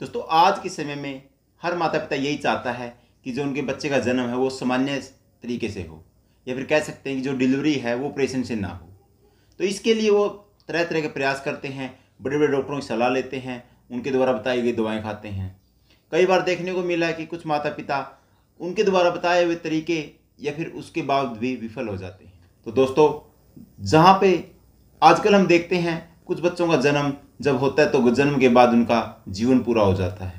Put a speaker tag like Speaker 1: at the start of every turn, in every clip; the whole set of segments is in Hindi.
Speaker 1: दोस्तों आज के समय में हर माता पिता यही चाहता है कि जो उनके बच्चे का जन्म है वो सामान्य तरीके से हो या फिर कह सकते हैं कि जो डिलीवरी है वो ऑपरेशन से ना हो तो इसके लिए वो तरह तरह के प्रयास करते हैं बड़े बड़े डॉक्टरों की सलाह लेते हैं उनके द्वारा बताई गई दवाएँ खाते हैं कई बार देखने को मिला है कि कुछ माता पिता उनके द्वारा बताए हुए तरीके या फिर उसके बाद भी विफल हो जाते हैं तो दोस्तों जहाँ पे आजकल हम देखते हैं कुछ बच्चों का जन्म जब होता है तो जन्म के बाद उनका जीवन पूरा हो जाता है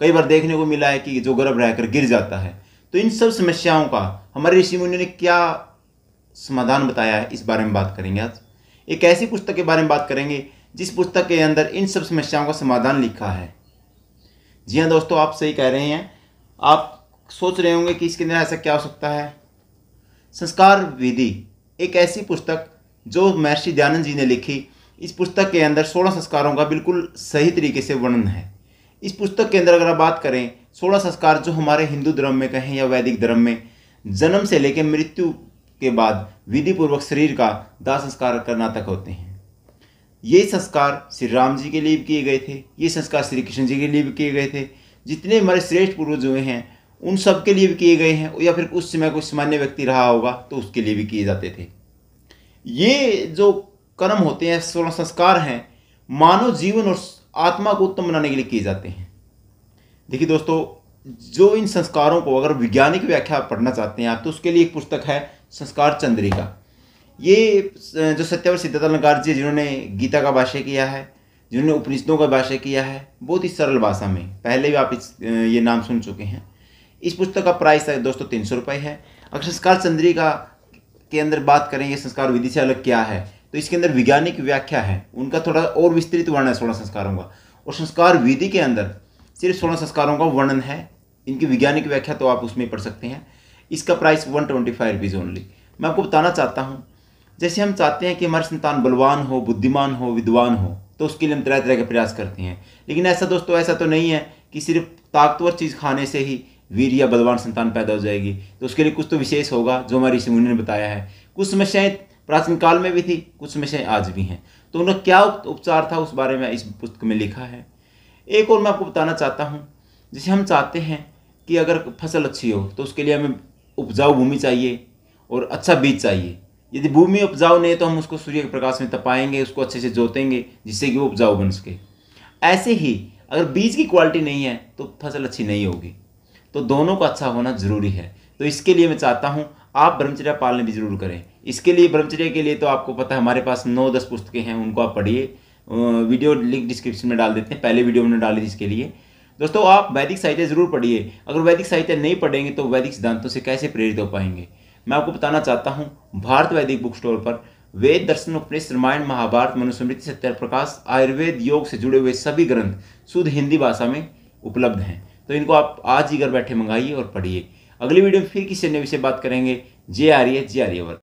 Speaker 1: कई बार देखने को मिला है कि जो गर्भ रहकर गिर जाता है तो इन सब समस्याओं का हमारे ऋषि मुनि ने क्या समाधान बताया है इस बारे में बात करेंगे आज एक ऐसी पुस्तक के बारे में बात करेंगे जिस पुस्तक के अंदर इन सब समस्याओं का समाधान लिखा है जी हाँ दोस्तों आप सही कह रहे हैं आप सोच रहे होंगे कि इसके अंदर ऐसा क्या हो सकता है संस्कार विधि एक ऐसी पुस्तक जो महर्षि दयानंद जी ने लिखी इस पुस्तक के अंदर सोलह संस्कारों का बिल्कुल सही तरीके से वर्णन है इस पुस्तक के अंदर अगर आप बात करें सोलह संस्कार जो हमारे हिंदू धर्म में कहें या वैदिक धर्म में जन्म से लेकर मृत्यु के बाद विधिपूर्वक शरीर का दाह संस्कार करना तक होते हैं ये संस्कार श्री राम जी के लिए किए गए थे ये संस्कार श्री कृष्ण जी के लिए भी किए गए थे जितने हमारे श्रेष्ठ पूर्वज हुए हैं उन सब के लिए भी किए गए हैं या फिर उस समय कोई सामान्य व्यक्ति रहा होगा तो उसके लिए भी किए जाते थे ये जो कर्म होते हैं सोलह संस्कार हैं मानव जीवन और आत्मा को उत्तम बनाने के लिए किए जाते हैं देखिए दोस्तों जो इन संस्कारों को अगर वैज्ञानिक व्याख्या पढ़ना चाहते हैं आप तो उसके लिए एक पुस्तक है संस्कार चंद्रिका ये जो सत्यावर अलंकार जी जिन्होंने गीता का भाष्य किया है जिन्होंने उपनिषदों का भाष्य किया है बहुत ही सरल भाषा में पहले भी आप इस ये नाम सुन चुके हैं इस पुस्तक का प्राइस है दोस्तों तीन सौ रुपये है अगर संस्कार चंद्रिका के अंदर बात करें ये संस्कार विधि से अलग क्या है तो इसके अंदर वैज्ञानिक व्याख्या है उनका थोड़ा और विस्तृत वर्णन है सोलह संस्कारों का और संस्कार विधि के अंदर सिर्फ सोलह संस्कारों का वर्णन है इनकी वैज्ञानिक व्याख्या तो आप उसमें पढ़ सकते हैं इसका price one twenty five rupees only मैं आपको बताना चाहता हूँ जैसे हम चाहते हैं कि हमारे संतान बलवान हो बुद्धिमान हो विद्वान हो तो उसके लिए हम तरह तरह के प्रयास करते हैं लेकिन ऐसा दोस्तों ऐसा तो नहीं है कि सिर्फ ताकतवर चीज़ खाने से ही वीर या बलवान संतान पैदा हो जाएगी तो उसके लिए कुछ तो विशेष होगा जो हमारी ऋषि मुनि ने बताया है कुछ समस्याएं प्राचीन काल में भी थी कुछ से आज भी हैं तो उन्हें क्या उपचार था उस बारे में इस पुस्तक में लिखा है एक और मैं आपको बताना चाहता हूँ जैसे हम चाहते हैं कि अगर फसल अच्छी हो तो उसके लिए हमें उपजाऊ भूमि चाहिए और अच्छा बीज चाहिए यदि भूमि उपजाऊ नहीं है तो हम उसको सूर्य के प्रकाश में तपाएंगे उसको अच्छे से जोतेंगे जिससे कि वो उपजाऊ बन सके ऐसे ही अगर बीज की क्वालिटी नहीं है तो फसल अच्छी नहीं होगी तो दोनों का अच्छा होना ज़रूरी है तो इसके लिए मैं चाहता हूँ आप ब्रह्मचर्य पालन भी जरूर करें इसके लिए ब्रह्मचर्य के लिए तो आपको पता है हमारे पास नौ दस पुस्तकें हैं उनको आप पढ़िए वीडियो लिंक डिस्क्रिप्शन में डाल देते हैं पहले वीडियो मैंने डाली थी इसके लिए दोस्तों आप वैदिक साहित्य जरूर पढ़िए अगर वैदिक साहित्य नहीं पढ़ेंगे तो वैदिक सिद्धांतों से कैसे प्रेरित हो पाएंगे मैं आपको बताना चाहता हूँ भारत वैदिक बुक स्टोर पर वेद दर्शन उपनिष रामायण महाभारत मनुस्मृति सत्य प्रकाश आयुर्वेद योग से जुड़े हुए सभी ग्रंथ शुद्ध हिंदी भाषा में उपलब्ध हैं तो इनको आप आज ही घर बैठे मंगाइए और पढ़िए अगली वीडियो में फिर किसी नए विषय बात करेंगे जे आर्य जे है